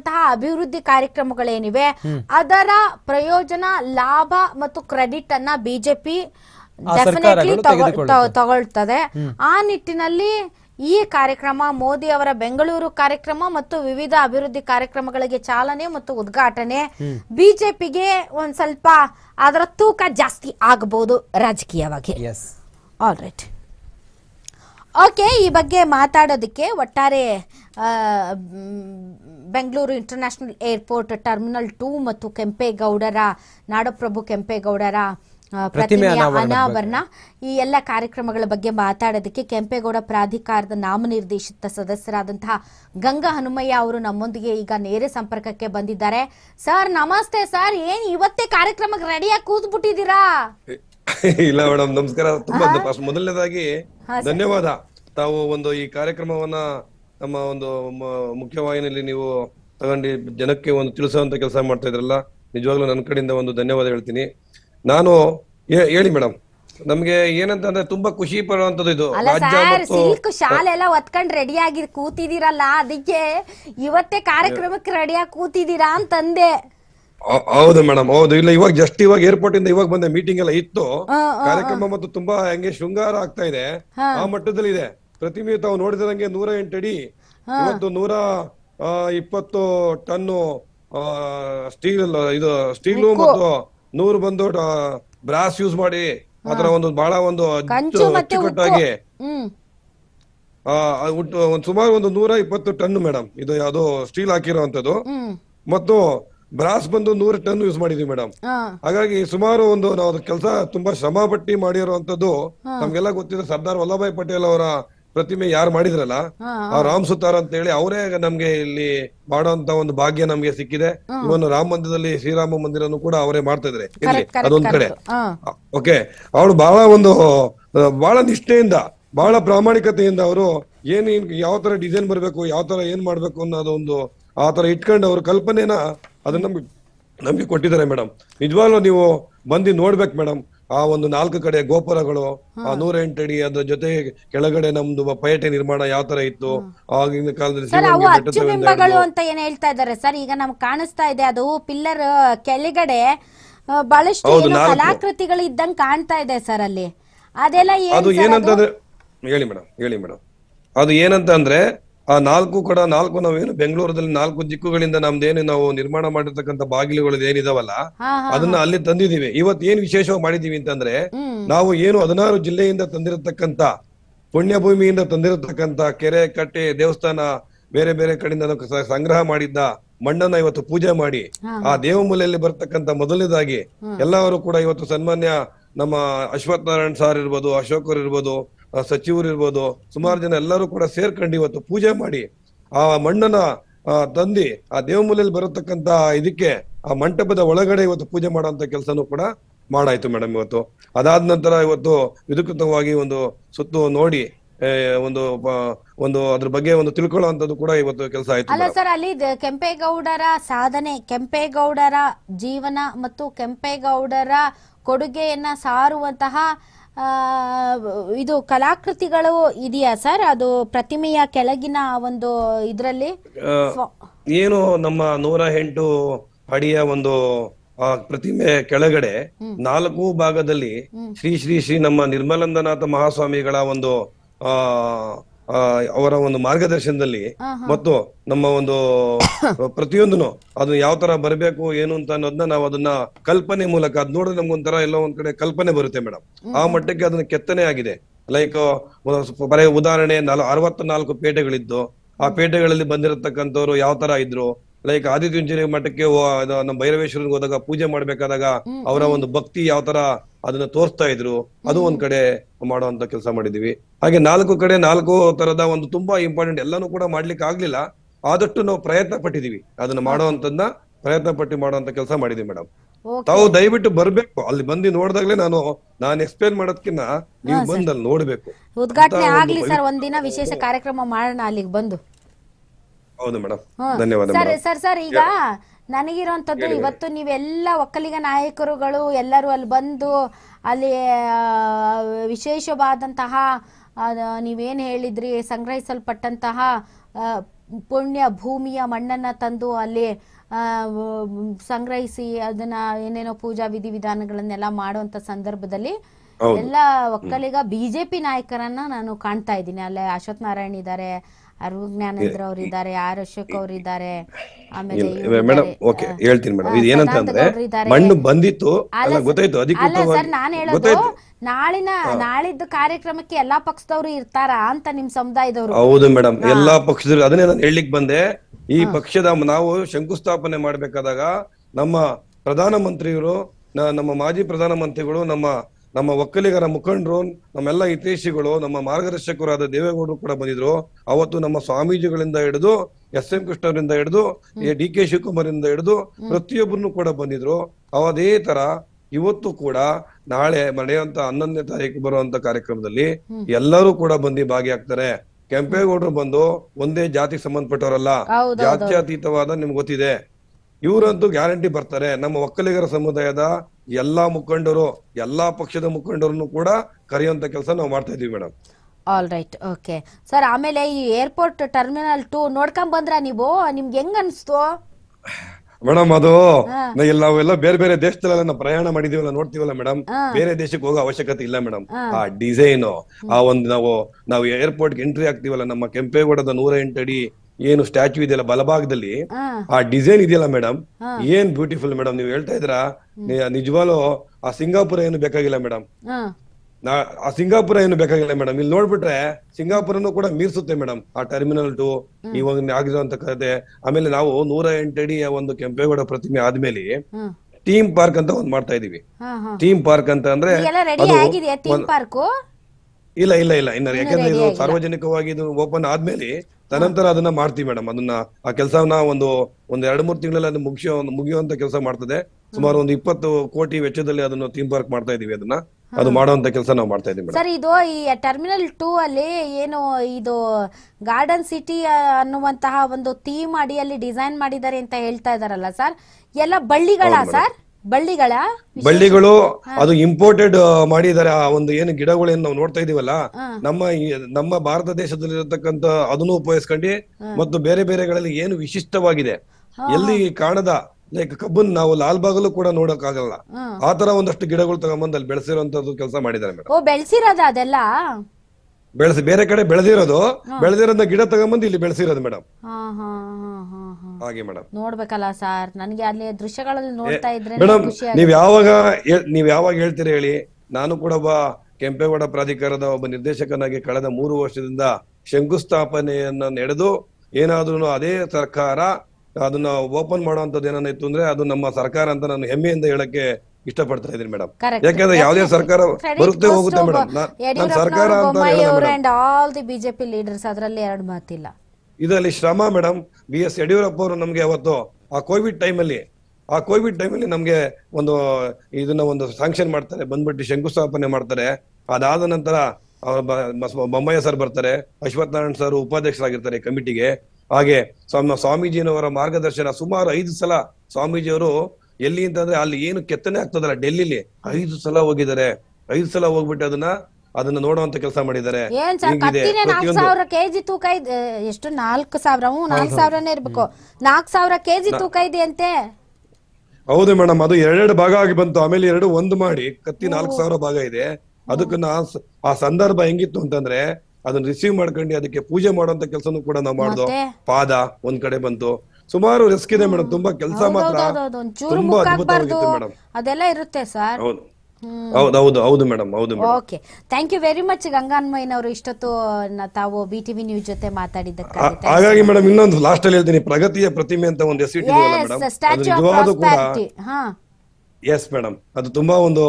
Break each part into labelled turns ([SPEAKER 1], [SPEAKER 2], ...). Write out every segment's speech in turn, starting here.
[SPEAKER 1] ಂತಹ ಅಭಿವೃದ್ಧಿ ಕಾರ್ಯಕ್ರಮಗಳೇನಿವೆ ಅದರ ಪ್ರಯೋಜನ ಲಾಭ ಮತ್ತು ಕ್ರೆಡಿಟ್ ಅನ್ನ ಬಿಜೆಪಿ ಡೆಫಿನೆಟ್ಲಿ ತಗೊಳ್ತದೆ ಆ ನಿಟ್ಟಿನಲ್ಲಿ ಈ ಕಾರ್ಯಕ್ರಮ ಮೋದಿ ಅವರ ಬೆಂಗಳೂರು ಕಾರ್ಯಕ್ರಮ ಮತ್ತು ವಿವಿಧ ಅಭಿವೃದ್ಧಿ ಕಾರ್ಯಕ್ರಮಗಳಿಗೆ ಚಾಲನೆ ಮತ್ತು ಉದ್ಘಾಟನೆ ಬಿಜೆಪಿಗೆ ಒಂದ್ ಸ್ವಲ್ಪ ಅದರ ತೂಕ ಜಾಸ್ತಿ ಆಗಬಹುದು ರಾಜಕೀಯವಾಗಿ ರೈಟ್ ಓಕೆ ಈ ಬಗ್ಗೆ ಮಾತಾಡೋದಕ್ಕೆ ಒಟ್ಟಾರೆ Bengaluru international airport terminal two ಮತ್ತು ಕೆಂಪೇಗೌಡರ ನಾಡಪ್ರಭು ಕೆಂಪೇಗೌಡರ ಪ್ರತಿಮೆ ಅನಾವರಣ ಈ ಎಲ್ಲ ಕಾರ್ಯಕ್ರಮಗಳ ಬಗ್ಗೆ ಮಾತಾಡೋದಕ್ಕೆ ಕೆಂಪೇಗೌಡ ಪ್ರಾಧಿಕಾರದ ನಾಮನಿರ್ದೇಶಿತ ಸದಸ್ಯರಾದಂತಹ ಗಂಗಾ ಹನುಮಯ್ಯ ಅವರು ನಮ್ಮೊಂದಿಗೆ ಈಗ ನೇರ ಸಂಪರ್ಕಕ್ಕೆ ಬಂದಿದ್ದಾರೆ ಸರ್ ನಮಸ್ತೆ ಸರ್ ಏನ್ ಇವತ್ತೇ ಕಾರ್ಯಕ್ರಮಕ್ಕೆ ರೆಡಿಯಾಗಿ ಬಿಟ್ಟಿದ್ದೀರಾ
[SPEAKER 2] ಇಲ್ಲ ಮೇಡಮ್ ನಮಸ್ಕಾರ ತುಂಬಾ ಮೊದಲನೇದಾಗಿ ಧನ್ಯವಾದ ತಾವು ಒಂದು ಈ ಕಾರ್ಯಕ್ರಮವನ್ನ ನಮ್ಮ ಒಂದು ಮುಖ್ಯವಾಹಿನಿಯಲ್ಲಿ ನೀವು ತಗೊಂಡು ಜನಕ್ಕೆ ಒಂದು ತಿಳಿಸುವಂತ ಕೆಲಸ ಮಾಡ್ತಾ ಇದ್ರಲ್ಲ ನಿಜವಾಗ್ಲೂ ನನ್ನ ಕಡೆಯಿಂದ ಒಂದು ಧನ್ಯವಾದ ಹೇಳ್ತೀನಿ ನಾನು ಹೇಳಿ ಮೇಡಮ್ ನಮ್ಗೆ ಏನಂತ ಅಂದ್ರೆ ತುಂಬಾ ಖುಷಿ ಪಡುವಂತದ್ದು ಇದು ಸಿಲ್ಕ್ ಶಾಲೆ
[SPEAKER 1] ಎಲ್ಲ ಒತ್ಕೊಂಡ್ ರೆಡಿ ಆಗಿ ಕೂತಿದಿರಲ್ಲ ಅದಕ್ಕೆ ಇವತ್ತೇ ಕಾರ್ಯಕ್ರಮಕ್ಕೆ ರೆಡಿಯಾಗಿ ಕೂತಿದ್ದೀರಾ ಅಂತಂದೆ
[SPEAKER 2] ಹೌದು ಮೇಡಮ್ ಹೌದು ಇಲ್ಲ ಇವಾಗ ಜಸ್ಟ್ ಇವಾಗ ಏರ್ಪೋರ್ಟ್ ಇಂದ ಇವಾಗ ಬಂದ ಮೀಟಿಂಗ್ ಎಲ್ಲ ಇತ್ತು ಕಾರ್ಯಕ್ರಮ ಮತ್ತು ತುಂಬಾ ಹಂಗೆ ಶೃಂಗಾರ ಆಗ್ತಾ ಇದೆ
[SPEAKER 1] ಆ ಮಟ್ಟದಲ್ಲಿ ಇದೆ
[SPEAKER 2] ಪ್ರತಿಮೆ ತಾವು ನೋಡಿದಂಗೆ ನೂರ ಎಂಟು ಅಡಿ ಇವತ್ತು ನೂರ ಇಪ್ಪತ್ತು ಟನ್ನು ಸ್ಟೀಲ್ ಇದು ಸ್ಟೀಲು ಮತ್ತು ನೂರು ಬಂದು ಬ್ರಾಸ್ ಯೂಸ್ ಮಾಡಿ ಅದರ ಒಂದು ಬಹಳ ಒಂದು ಅಚ್ಚುಕಟ್ಟಾಗಿ ಒಂದು ಸುಮಾರು ಒಂದು ನೂರ ಇಪ್ಪತ್ತು ಟನ್ ಮೇಡಮ್ ಇದು ಯಾವುದು ಸ್ಟೀಲ್ ಹಾಕಿರೋಂಥದ್ದು ಮತ್ತು ಬ್ರಾಸ್ ಬಂದು ನೂರು ಟನ್ ಯೂಸ್ ಮಾಡಿದೀವಿ ಮೇಡಮ್ ಹಾಗಾಗಿ ಸುಮಾರು ಒಂದು ನಾವು ಕೆಲಸ ತುಂಬಾ ಶ್ರಮ ಪಟ್ಟಿ ಮಾಡಿರುವಂತದ್ದು ನಮ್ಗೆಲ್ಲ ಗೊತ್ತಿದೆ ಸರ್ದಾರ್ ವಲ್ಲಭಾಯ್ ಪಟೇಲ್ ಅವರ ಪ್ರತಿಮೆ ಯಾರು ಮಾಡಿದ್ರಲ್ಲ ಆ ರಾಮ್ ಸುತಾರ ಅಂತ ಹೇಳಿ ಅವರೇ ನಮ್ಗೆ ಇಲ್ಲಿ ಮಾಡೋಂತ ಒಂದು ಭಾಗ್ಯ ನಮ್ಗೆ ಸಿಕ್ಕಿದೆ ಇವನು ರಾಮ ಮಂದಿರದಲ್ಲಿ ಶ್ರೀರಾಮ ಮಂದಿರನು ಕೂಡ ಅವರೇ ಮಾಡ್ತಾ ಇದ್ರೆ ಇಲ್ಲಿ ಅದೊಂದ್ ಕಡೆ ಓಕೆ ಅವಳು ಬಹಳ ಒಂದು ಬಹಳ ನಿಷ್ಠೆಯಿಂದ ಬಹಳ ಪ್ರಾಮಾಣಿಕತೆಯಿಂದ ಅವರು ಏನ್ ಯಾವ ತರ ಡಿಸೈನ್ ಬರ್ಬೇಕು ಯಾವ ತರ ಏನ್ ಮಾಡ್ಬೇಕು ಅನ್ನೋದೊಂದು ಆ ತರ ಇಟ್ಕೊಂಡು ಅವ್ರ ಕಲ್ಪನೆನ ಅದನ್ನ ನಮ್ಗೆ ನಮ್ಗೆ ಕೊಟ್ಟಿದ್ದಾರೆ ಮೇಡಮ್ ನಿಜವಾಗ್ಲೂ ನೀವು ಬಂದು ನೋಡ್ಬೇಕು ಮೇಡಮ್ ಆ ಒಂದು ನಾಲ್ಕು ಕಡೆ ಗೋಪುರಗಳು ಆ ಎಂಟು ಅಡಿ ಅದ್ರ ಜೊತೆ ಕೆಳಗಡೆ ನಮ್ದು ಪಯಟೆ ನಿರ್ಮಾಣ ಯಾವ ತರ ಇತ್ತು ಆಗಿನ ಕಾಲದಲ್ಲಿ ಅಂತ
[SPEAKER 1] ಏನ್ ಹೇಳ್ತಾ ಇದ್ದಾರೆ ಸರ್ ಈಗ ನಮ್ಗೆ ಕಾಣಿಸ್ತಾ ಇದೆ ಅದು ಪಿಲ್ಲರ್ ಕೆಳಗಡೆ ಬಹಳಷ್ಟು ಕಲಾಕೃತಿಗಳು ಇದ್ದಂಗ್ ಕಾಣ್ತಾ ಇದೆ ಸರ್ ಅಲ್ಲಿ ಅದೆಲ್ಲ ಏನಂತಂದ್ರೆ
[SPEAKER 2] ಹೇಳಿ ಮೇಡಮ್ ಹೇಳಿ ಮೇಡಮ್ ಅದು ಏನಂತ ಅಂದ್ರೆ ಆ ನಾಲ್ಕು ಕೂಡ ನಾಲ್ಕು ನಾವೇನು ಬೆಂಗಳೂರದಲ್ಲಿ ನಾಲ್ಕು ದಿಕ್ಕುಗಳಿಂದ ನಮ್ದೇನು ನಾವು ನಿರ್ಮಾಣ ಮಾಡಿರ್ತಕ್ಕಂಥ ಬಾಗಿಲುಗಳು ಏನಿದಾವಲ್ಲ ಅದನ್ನ ಅಲ್ಲಿ ತಂದಿದೀವಿ ಇವತ್ ಏನ್ ವಿಶೇಷವಾಗಿ ಮಾಡಿದೀವಿ ಅಂತಂದ್ರೆ ನಾವು ಏನು ಹದಿನಾರು ಜಿಲ್ಲೆಯಿಂದ ತಂದಿರತಕ್ಕಂತ ಪುಣ್ಯಭೂಮಿಯಿಂದ ತಂದಿರತಕ್ಕಂತ ಕೆರೆ ಕಟ್ಟೆ ದೇವಸ್ಥಾನ ಬೇರೆ ಬೇರೆ ಕಡೆಯಿಂದ ಸಂಗ್ರಹ ಮಾಡಿದ್ದ ಮಣ್ಣನ್ನ ಇವತ್ತು ಪೂಜೆ ಮಾಡಿ ಆ ದೇವಮೂಲೆಯಲ್ಲಿ ಬರ್ತಕ್ಕಂತ ಮೊದಲನೇದಾಗಿ ಎಲ್ಲರೂ ಕೂಡ ಇವತ್ತು ಸನ್ಮಾನ್ಯ ನಮ್ಮ ಅಶ್ವಥ್ ನಾರಾಯಣ್ ಸಾರ್ ಇರ್ಬೋದು ಅಶೋಕರ್ ಇರ್ಬೋದು ಸಚಿವರು ಇರ್ಬೋದು ಸುಮಾರು ಜನ ಎಲ್ಲರೂ ಕೂಡ ಸೇರ್ಕೊಂಡು ಇವತ್ತು ಪೂಜೆ ಮಾಡಿ ಆ ಮಣ್ಣನ ತಂದಿ ಆ ದೇವಮೂಲೆಯಲ್ಲಿ ಬರತಕ್ಕಂತ ಇದಕ್ಕೆ ಆ ಮಂಟಪದ ಒಳಗಡೆ ಇವತ್ತು ಪೂಜೆ ಮಾಡುವಂತ ಕೆಲಸನೂ ಕೂಡ ಮಾಡಾಯ್ತು ಮೇಡಮ್ ಇವತ್ತು ಅದಾದ ನಂತರ ಇವತ್ತು ವಿಧಿಕೃತವಾಗಿ ಒಂದು ಸುತ್ತು ನೋಡಿ ಒಂದು ಒಂದು ಅದ್ರ ಬಗ್ಗೆ ಒಂದು ತಿಳ್ಕೊಳ್ಳುವಂತದ್ದು ಕೂಡ ಇವತ್ತು ಕೆಲಸ ಆಯ್ತು ಅಲ್ಲ ಸರ್
[SPEAKER 1] ಅಲ್ಲಿ ಕೆಂಪೇಗೌಡರ ಸಾಧನೆ ಕೆಂಪೇಗೌಡರ ಜೀವನ ಮತ್ತು ಕೆಂಪೇಗೌಡರ ಕೊಡುಗೆಯನ್ನ ಸಾರುವಂತಹ ಇದು ಕಲಾಕೃತಿಗಳು ಇದೆಯಾ ಸರ್ ಅದು ಪ್ರತಿಮೆಯ ಕೆಳಗಿನ ಒಂದು ಇದರಲ್ಲಿ
[SPEAKER 2] ಏನು ನಮ್ಮ ನೂರ ಎಂಟು ಅಡಿಯ ಒಂದು ಪ್ರತಿಮೆ ಕೆಳಗಡೆ ನಾಲ್ಕು ಭಾಗದಲ್ಲಿ ಶ್ರೀ ಶ್ರೀ ಶ್ರೀ ನಮ್ಮ ನಿರ್ಮಲಂದನಾಥ ಮಹಾಸ್ವಾಮಿಗಳ ಒಂದು ಆ ಅವರ ಒಂದು ಮಾರ್ಗದರ್ಶನದಲ್ಲಿ ಮತ್ತು ನಮ್ಮ ಒಂದು ಪ್ರತಿಯೊಂದನು ಅದು ಯಾವ ತರ ಬರಬೇಕು ಏನು ಅಂತ ಅನ್ನೋದನ್ನ ನಾವು ಅದನ್ನ ಕಲ್ಪನೆ ಮೂಲಕ ಅದ್ ನೋಡಿದ್ರೆ ನಮ್ಗೊಂಥರ ಎಲ್ಲೋ ಒಂದ್ ಕಡೆ ಕಲ್ಪನೆ ಬರುತ್ತೆ ಮೇಡಮ್ ಆ ಮಟ್ಟಕ್ಕೆ ಅದನ್ನ ಕೆತ್ತನೆ ಆಗಿದೆ ಲೈಕ್ ಉದಾಹರಣೆ ನಾಲ್ಕು ಪೇಟೆಗಳಿದ್ದು ಆ ಪೇಟೆಗಳಲ್ಲಿ ಬಂದಿರತಕ್ಕಂಥವ್ರು ಯಾವ ತರ ಇದ್ರು ಲೈಕ್ ಆದಿತ್ಯಂಜನೇಯ ಮಠಕ್ಕೆ ನಮ್ಮ ಭೈರವೇಶ್ವರನ್ಗೆ ಹೋದಾಗ ಪೂಜೆ ಮಾಡ್ಬೇಕಾದಾಗ ಅವರ ಒಂದು ಭಕ್ತಿ ಯಾವ ತರ ಅದನ್ನ ತೋರಿಸ್ತಾ ಇದ್ರು ಅದು ಒಂದ್ ಕಡೆ ಮಾಡುವಂತ ಕೆಲಸ ಮಾಡಿದೀವಿ ಹಾಗೆ ನಾಲ್ಕು ಕಡೆ ನಾಲ್ಕು ತರದ ಒಂದು ತುಂಬಾ ಇಂಪಾರ್ಟೆಂಟ್ ಎಲ್ಲಾನು ಕೂಡ ಮಾಡ್ಲಿಕ್ಕೆ ಆಗ್ಲಿಲ್ಲ ಆದಷ್ಟು ನಾವು ಪ್ರಯತ್ನ ಪಟ್ಟಿದೀವಿ ಅದನ್ನ ಮಾಡುವಂತದ್ನ ಪ್ರಯತ್ನ ಪಟ್ಟಿ ಮಾಡುವಂತ ಕೆಲಸ ಮಾಡಿದೀವಿ ಮೇಡಮ್ ತಾವು ದಯವಿಟ್ಟು ಬರ್ಬೇಕು ಅಲ್ಲಿ ಬಂದು ನೋಡಿದಾಗ್ಲೇ ನಾನು ನಾನು ಎಕ್ಸ್ಪ್ಲೇನ್ ಮಾಡೋದ್ಕಿನ್ನ ನೀವು ಬಂದು ಅಲ್ಲಿ ನೋಡ್ಬೇಕು
[SPEAKER 1] ಉದ್ಘಾಟನೆ ಆಗ್ಲಿ ಸರ್ ಒಂದಿನ ವಿಶೇಷ ಕಾರ್ಯಕ್ರಮ ಮಾಡೋಣ ಅಲ್ಲಿಗೆ ಬಂದು ಹೌದು ಮೇಡಮ್ ಸರ್ ಸರ್ ಈಗ ನನಗಿರುವಂತದ್ದು ಇವತ್ತು ನೀವೆಲ್ಲ ಒಕ್ಕಲಿಗ ನಾಯಕರುಗಳು ಎಲ್ಲರೂ ಅಲ್ಲಿ ಬಂದು ಅಲ್ಲಿ ವಿಶೇಷವಾದಂತಹ ನೀವೇನ್ ಹೇಳಿದ್ರಿ ಸಂಗ್ರಹಿಸಲ್ಪಟ್ಟಂತಹ ಪುಣ್ಯ ಭೂಮಿಯ ಮಣ್ಣನ್ನ ತಂದು ಅಲ್ಲಿ ಸಂಗ್ರಹಿಸಿ ಅದನ್ನ ಏನೇನೋ ಪೂಜಾ ವಿಧಿವಿಧಾನಗಳನ್ನೆಲ್ಲ ಮಾಡುವಂತ ಸಂದರ್ಭದಲ್ಲಿ ಎಲ್ಲ ಒಕ್ಕಲಿಗ ಬಿಜೆಪಿ ನಾಯಕರನ್ನ ನಾನು ಕಾಣ್ತಾ ಇದ್ದೀನಿ ಅಲ್ಲೇ ಅಶ್ವಥ್ ನಾರಾಯಣ್ ಇದ್ದಾರೆ ಅರಿವು ಜ್ಞಾನೇಂದ್ರ ಅವ್ರು ಇದ್ದಾರೆ ಆರ್ ಅಶೋಕ್ ಅವ್ರು ಇದ್ದಾರೆ ಆಮೇಲೆ
[SPEAKER 2] ಓಕೆ ಹೇಳ್ತೀನಿ ಮೇಡಮ್ ಇದು ಏನಂತ ಮಣ್ಣು ಬಂದಿತ್ತು ಗೊತ್ತಾಯ್ತು ಅದಕ್ಕೆ ಸರ್ ನಾನು ಹೇಳೋದು
[SPEAKER 1] ನಾಳಿನ ನಾಳಿದ್ದು ಕಾರ್ಯಕ್ರಮಕ್ಕೆ ಎಲ್ಲಾ ಪಕ್ಷದವ್ರು ಇರ್ತಾರಾ ಅಂತ ನಿಮ್ ಸಮುದಾಯದವ್ರು ಹೌದು
[SPEAKER 2] ಮೇಡಮ್ ಎಲ್ಲಾ ಪಕ್ಷದವರು ಅದನ್ನೇ ನಾನು ಹೇಳಲಿಕ್ಕೆ ಬಂದೆ ಈ ಪಕ್ಷದ ನಾವು ಶಂಕುಸ್ಥಾಪನೆ ಮಾಡ್ಬೇಕಾದಾಗ ನಮ್ಮ ಪ್ರಧಾನಮಂತ್ರಿಯವರು ನ- ನಮ್ಮ ಮಾಜಿ ಪ್ರಧಾನಮಂತ್ರಿಗಳು ನಮ್ಮ ನಮ್ಮ ಒಕ್ಕಲಿಗರ ಮುಖಂಡರು ನಮ್ಮೆಲ್ಲ ಹಿತೈಷಿಗಳು ನಮ್ಮ ಮಾರ್ಗದರ್ಶಕರಾದ ದೇವೇಗೌಡರು ಕೂಡ ಬಂದಿದ್ರು ಅವತ್ತು ನಮ್ಮ ಸ್ವಾಮೀಜಿಗಳಿಂದ ಹಿಡಿದು ಎಸ್ ಎಂ ಕೃಷ್ಣರಿಂದ ಹಿಡಿದು ಡಿ ಕೆ ಶಿವಕುಮಾರ್ ಇಂದ ಹಿಡಿದು ಪ್ರತಿಯೊಬ್ಬರನ್ನು ಕೂಡ ಬಂದಿದ್ರು ಅವದೇ ತರ ಇವತ್ತು ಕೂಡ ನಾಳೆ ನಡೆಯುವಂತ ಹನ್ನೊಂದನೇ ತಾರೀಕು ಬರುವಂತ ಕಾರ್ಯಕ್ರಮದಲ್ಲಿ ಎಲ್ಲರೂ ಕೂಡ ಬಂದು ಭಾಗಿಯಾಗ್ತಾರೆ ಕೆಂಪೇಗೌಡರು ಬಂದು ಒಂದೇ ಜಾತಿ ಸಂಬಂಧಪಟ್ಟವರಲ್ಲ ಜಾತ್ಯತೀತವಾದ ನಿಮ್ಗೆ ಗೊತ್ತಿದೆ ಇವರಂತೂ ಗ್ಯಾರಂಟಿ ಬರ್ತಾರೆ ನಮ್ಮ ಒಕ್ಕಲಿಗರ ಸಮುದಾಯದ ಎಲ್ಲಾ ಮುಖಂಡರು ಎಲ್ಲಾ ಪಕ್ಷದ ಮುಖಂಡರನ್ನು ಕೂಡ ಕರೆಯುವಂತ ಕೆಲಸ ನಾವು ಮಾಡ್ತಾ ಇದೀವಿ madam
[SPEAKER 1] all right okay sir ಆಮೇಲೆ ಈ ಏರ್ಪೋರ್ಟ್ ಟರ್ಮಿನಲ್ ಟು ನೋಡ್ಕೊಂಡ್ ಬಂದ್ರ ನೀವು ನಿಮ್ಗೆ ಹೆಂಗ್ ಅನ್ಸ್ತು
[SPEAKER 2] ಮೇಡಮ್ ಅದು ನಾವೆಲ್ಲ ಬೇರೆ ಬೇರೆ ದೇಶದಲ್ಲೆಲ್ಲ ನಾವು ಪ್ರಯಾಣ ಮಾಡಿದೀವಲ್ಲ ನೋಡ್ತೀವಲ್ಲ ಮೇಡಮ್ ಬೇರೆ ದೇಶಕ್ಕೆ ಹೋಗೋ ಅವಶ್ಯಕತೆ ಇಲ್ಲ ಮೇಡಮ್ ಆ ಡಿಸೈನ್ ಆ ಒಂದು ನಾವು ನಾವು ಏರ್ಪೋರ್ಟ್ ಎಂಟ್ರಿ ಆಗ್ತೀವಲ್ಲ ನಮ್ಮ ಕೆಂಪೇಗೌಡದ ನೂರ ಎಂಟು ಅಡಿ ಏನು ಸ್ಟ್ಯಾಚು ಇದೆಯಲ್ಲ ಬಲಭಾಗದಲ್ಲಿ ಆ ಡಿಸೈನ್ ಇದೆಯಲ್ಲ ಮೇಡಮ್ ಏನ್ ಬ್ಯೂಟಿಫುಲ್ ಮೇಡಮ್ ನೀವು ಹೇಳ್ತಾ ಇದ್ರ ನಿಜವಾಗ್ಲು ಆ ಸಿಂಗಾಪುರ ಏನು ಬೇಕಾಗಿಲ್ಲ ಮೇಡಮ್ ಆ ಸಿಂಗಾಪುರ ಏನು ಬೇಕಾಗಿಲ್ಲ ಮೇಡಮ್ ಇಲ್ಲಿ ನೋಡ್ಬಿಟ್ರೆ ಸಿಂಗಾಪುರನು ಕೂಡ ಮೀರ್ಸುತ್ತೆ ಮೇಡಮ್ ಆ ಟರ್ಮಿನಲ್ ಟು ಇವಾಗ ಆಗಿರುವಂತ ಕತೆ ಆಮೇಲೆ ನಾವು ನೂರ ಎಂಟಡಿ ಒಂದು ಕೆಂಪೇಗೌಡ ಪ್ರತಿಮೆ ಆದ್ಮೇಲೆ ಟೀಮ್ ಪಾರ್ಕ್ ಅಂತ ಒಂದ್ ಮಾಡ್ತಾ ಇದೀವಿ ಟೀಮ್ ಪಾರ್ಕ್ ಅಂತ ಅಂದ್ರೆ ಇಲ್ಲ ಇಲ್ಲ ಇಲ್ಲ ಇನ್ನ ಯಾಕಂದ್ರೆ ಇದು ಸಾರ್ವಜನಿಕವಾಗಿ ಇದು ಓಪನ್ ಆದ್ಮೇಲೆ ತನಂತರ ಅದನ್ನ ಮಾಡ್ತೀವಿ ಮೇಡಮ್ ಅದನ್ನ ಆ ಕೆಲಸವನ್ನ ಒಂದು ಒಂದ್ ಎರಡ್ ಮೂರ್ ತಿಂಗಳಲ್ಲಿ ಅದನ್ನ ಮುಗಿಸ ಮುಗಿಯುವಂತ ಕೆಲಸ ಮಾಡ್ತದೆ ಸುಮಾರು ಒಂದು ಇಪ್ಪತ್ತು ಕೋಟಿ ವೆಚ್ಚದಲ್ಲಿ ಅದನ್ನ ಥೀಮ್ ಪಾರ್ಕ್ ಮಾಡ್ತಾ ಇದೀವಿ ಅದನ್ನ ಅದು ಮಾಡುವಂತ ಕೆಲಸ ನಾವು ಮಾಡ್ತಾ ಇದೀವಿ ಸರ್
[SPEAKER 1] ಇದು ಈ ಟರ್ಮಿನಲ್ ಟೂ ಅಲ್ಲಿ ಏನು ಇದು ಗಾರ್ಡನ್ ಸಿಟಿ ಅನ್ನುವಂತಹ ಒಂದು ಥೀಮ್ ಅಡಿಯಲ್ಲಿ ಡಿಸೈನ್ ಮಾಡಿದ್ದಾರೆ ಅಂತ ಹೇಳ್ತಾ ಇದಾರಲ್ಲ ಸರ್ ಎಲ್ಲ ಬಳ್ಳಿಗಳ ಸರ್ ಬಳ್ಳಿಗಳ
[SPEAKER 2] ಬಳ್ಳಿಗಳು ಅದು ಇಂಪೋರ್ಟೆಡ್ ಮಾಡಿದ್ದಾರೆ ಆ ಒಂದು ಏನು ಗಿಡಗಳೇನು ನಾವು ನೋಡ್ತಾ ಇದೀವಲ್ಲ ನಮ್ಮ ನಮ್ಮ ಭಾರತ ದೇಶದಲ್ಲಿ ಇರತಕ್ಕಂತ ಅದನ್ನು ಉಪಯೋಗಿಸ್ಕೊಂಡು ಮತ್ತು ಬೇರೆ ಬೇರೆಗಳಲ್ಲಿ ಏನು ವಿಶಿಷ್ಟವಾಗಿದೆ ಎಲ್ಲಿ ಕಾಣದ ಲೈಕ್ ಕಬ್ಬನ್ ನಾವು ಬಾಗಲು ಕೂಡ ನೋಡಕ್ ಆಗಲ್ಲ ಆತರ ಒಂದಷ್ಟು ಗಿಡಗಳು ತಗೊಂಡ್ಬಂದ್ ಅಲ್ಲಿ ಬೆಳೆಸಿರೋ ಕೆಲಸ ಮಾಡಿದ್ದಾರೆ
[SPEAKER 1] ಓ ಬೆಳೆಸಿರೋದ ಅದೆಲ್ಲ
[SPEAKER 2] ಬೆಳೆಸಿ ಬೇರೆ ಕಡೆ ಬೆಳೆದಿರೋದು ಬೆಳೆದಿರೋದ ಗಿಡ ತಗೊಂಬಂದು ಇಲ್ಲಿ ಬೆಳೆಸಿರೋದು ಮೇಡಮ್
[SPEAKER 1] ನೋಡ್ಬೇಕಲ್ಲ ಸರ್ ನನಗೆ ಅಲ್ಲಿ ದೃಶ್ಯಗಳಲ್ಲಿ ನೋಡ್ತಾ ಇದ್ರೆ ನೀವ್
[SPEAKER 2] ಯಾವಾಗ ನೀವ್ ಯಾವಾಗ ಹೇಳ್ತೀರಿ ಹೇಳಿ ನಾನು ಕೂಡ ಒಬ್ಬ ಕೆಂಪೇಗೌಡ ಪ್ರಾಧಿಕಾರದ ಒಬ್ಬ ನಿರ್ದೇಶಕನಾಗಿ ಕಳೆದ ಮೂರು ವರ್ಷದಿಂದ ಶಂಕುಸ್ಥಾಪನೆಯನ್ನ ನಡೆದು ಏನಾದ್ರೂ ಅದೇ ಸರ್ಕಾರ ಅದನ್ನ ಓಪನ್ ಮಾಡುವಂತದ್ದು ಏನಾನ ಇತ್ತು ಅಂದ್ರೆ ಅದು ನಮ್ಮ ಸರ್ಕಾರ ಅಂತ ನಾನು ಹೆಮ್ಮೆಯಿಂದ ಹೇಳಕ್ಕೆ ಇಷ್ಟಪಡ್ತಾ ಇದೀನಿ ಮೇಡಮ್ ಯಾಕಂದ್ರೆ ಯಾವುದೇ ಸರ್ಕಾರ ಬರುತ್ತೆ ಹೋಗುತ್ತೆ ಮೇಡಮ್ ನಮ್ಮ ಸರ್ಕಾರ ಅಂತ
[SPEAKER 1] ಆಲ್ ದಿ ಬಿಜೆಪಿ ಲೀಡರ್ಸ್ ಅದರಲ್ಲಿ ಎರಡು ಮಾತಿಲ್ಲ
[SPEAKER 2] ಇದರಲ್ಲಿ ಶ್ರಮ ಮೇಡಮ್ ಬಿ ಎಸ್ ಯಡಿಯೂರಪ್ಪ ಅವರು ನಮಗೆ ಅವತ್ತು ಆ ಕೋವಿಡ್ ಟೈಮಲ್ಲಿ ಆ ಕೋವಿಡ್ ಟೈಮ್ ಅಲ್ಲಿ ನಮಗೆ ಒಂದು ಇದನ್ನ ಒಂದು ಸಾಂಕ್ಷನ್ ಮಾಡ್ತಾರೆ ಬಂದ್ಬಿಟ್ಟು ಶಂಕುಸ್ಥಾಪನೆ ಮಾಡ್ತಾರೆ ಅದಾದ ನಂತರ ಬೊಮ್ಮಯ್ಯ ಸರ್ ಬರ್ತಾರೆ ಅಶ್ವಥ್ ನಾರಾಯಣ್ ಸರ್ ಉಪಾಧ್ಯಕ್ಷರಾಗಿರ್ತಾರೆ ಕಮಿಟಿಗೆ ಹಾಗೆ ಸ್ವಾಮೀಜಿನವರ ಮಾರ್ಗದರ್ಶನ ಸುಮಾರು ಐದು ಸಲ ಸ್ವಾಮೀಜಿಯವರು ಎಲ್ಲಿ ಅಂತಂದ್ರೆ ಅಲ್ಲಿ ಏನು ಕೆತ್ತನೆ ಆಗ್ತದಲ್ಲ ಡೆಲ್ಲಿಲಿ ಐದು ಸಲ ಹೋಗಿದ್ದಾರೆ ಐದು ಸಲ ಹೋಗ್ಬಿಟ್ಟು ಅದನ್ನ ಅದನ್ನ ನೋಡುವಂತ ಕೆಲಸ ಮಾಡಿದ್ದಾರೆ ಏನ್ ಸರ್ ನಾಲ್ಕು
[SPEAKER 1] ಕೆಜಿ ಎಷ್ಟು ನಾಲ್ಕು ಸಾವಿರ ಸಾವಿರನೇ ಇರ್ಬೇಕು ಸಾವಿರ ಕೆಜಿ ತೂಕ ಇದೆ ಅಂತೆ
[SPEAKER 2] ಹೌದು ಮೇಡಮ್ ಅದು ಎರಡು ಭಾಗ ಆಗಿ ಬಂತು ಆಮೇಲೆ ಎರಡು ಒಂದು ಮಾಡಿ ಕತ್ತಿ ನಾಲ್ಕು ಸಾವಿರ ಭಾಗ ಇದೆ ಅದಕ್ಕನ್ನ ಆ ಸಂದರ್ಭ ಹೆಂಗಿತ್ತು ಅಂತಂದ್ರೆ ಅದನ್ನ ರಿಸೀವ್ ಮಾಡ್ಕೊಂಡು ಅದಕ್ಕೆ ಪೂಜೆ ಮಾಡುವಂತ ಕೆಲಸನೂ ಕೂಡ ನಾವು ಮಾಡ್ದು ಪಾದ ಒಂದ್ ಕಡೆ ಬಂತು ಸುಮಾರು ರಿಸ್ಕ್ ಇದೆ ಮೇಡಮ್ ತುಂಬಾ ಕೆಲಸ ಮಾತ್ರ
[SPEAKER 1] ತುಂಬಾ ಅದ್ಭುತವಾಗಿತ್ತು ಮೇಡಮ್ ಅದೆಲ್ಲ ಇರುತ್ತೆ ಸರ್ ಹೌದು ಹೌದು
[SPEAKER 2] ಹೌದು ಹೌದು ಮೇಡಮ್ ಹೌದು
[SPEAKER 1] okay thank you very much ಗಂಗಾನ್ಮಯ್ಯನ್ ಅವರು ಇಷ್ಟೊತ್ತು ತಾವು ಬಿ ಟಿವಿ ನ್ಯೂಸ್ ಜೊತೆ ಮಾತಾಡಿದ್ದಕ್ಕೆ
[SPEAKER 2] ಹಾಗಾಗಿ ಮೇಡಮ್ ಇನ್ನೊಂದು ಲಾಸ್ಟ್ ಅಲ್ಲಿ ಹೇಳ್ತೀನಿ ಪ್ರಗತಿಯ ಪ್ರತಿಮೆ ಅಂತ ಒಂದು ಹೆಸರು ಇಟ್ಟಿದ್ದೀವಲ್ಲ ಮೇಡಮ್ ಎಸ್ ಮೇಡಮ್ ಅದು ತುಂಬಾ ಒಂದು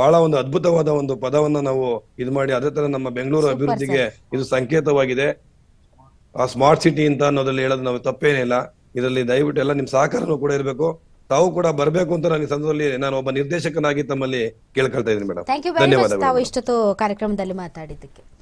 [SPEAKER 2] ಬಹಳ ಒಂದು ಅದ್ಭುತವಾದ ಒಂದು ಪದವನ್ನ ನಾವು ಇದು ಮಾಡಿ ಅದೇ ತರ ನಮ್ಮ ಬೆಂಗಳೂರು ಅಭಿವೃದ್ಧಿಗೆ ಇದು ಸಂಕೇತವಾಗಿದೆ ಆ ಸ್ಮಾರ್ಟ್ ಸಿಟಿ ಅಂತ ಅನ್ನೋದ್ರಲ್ಲಿ ಹೇಳೋದು ನಾವು ತಪ್ಪೇನಿಲ್ಲ ಇದರಲ್ಲಿ ದಯವಿಟ್ಟು ಎಲ್ಲ ನಿಮ್ಮ ಸಹಕಾರನು ಕೂಡ ಇರಬೇಕು ತಾವು ಕೂಡ ಬರಬೇಕು ಅಂತ ನಾನು ಈ ಸಂದರ್ಭದಲ್ಲಿ ನಾನು ಒಬ್ಬ ನಿರ್ದೇಶಕನಾಗಿ ತಮ್ಮಲ್ಲಿ ಕೇಳ್ಕೊಳ್ತಾ ಇದ್ದೀನಿ ಮೇಡಮ್ ಧನ್ಯವಾದಗಳು
[SPEAKER 1] ಇಷ್ಟೊತ್ತು ಕಾರ್ಯಕ್ರಮದಲ್ಲಿ ಮಾತಾಡಿದ್ದಕ್ಕೆ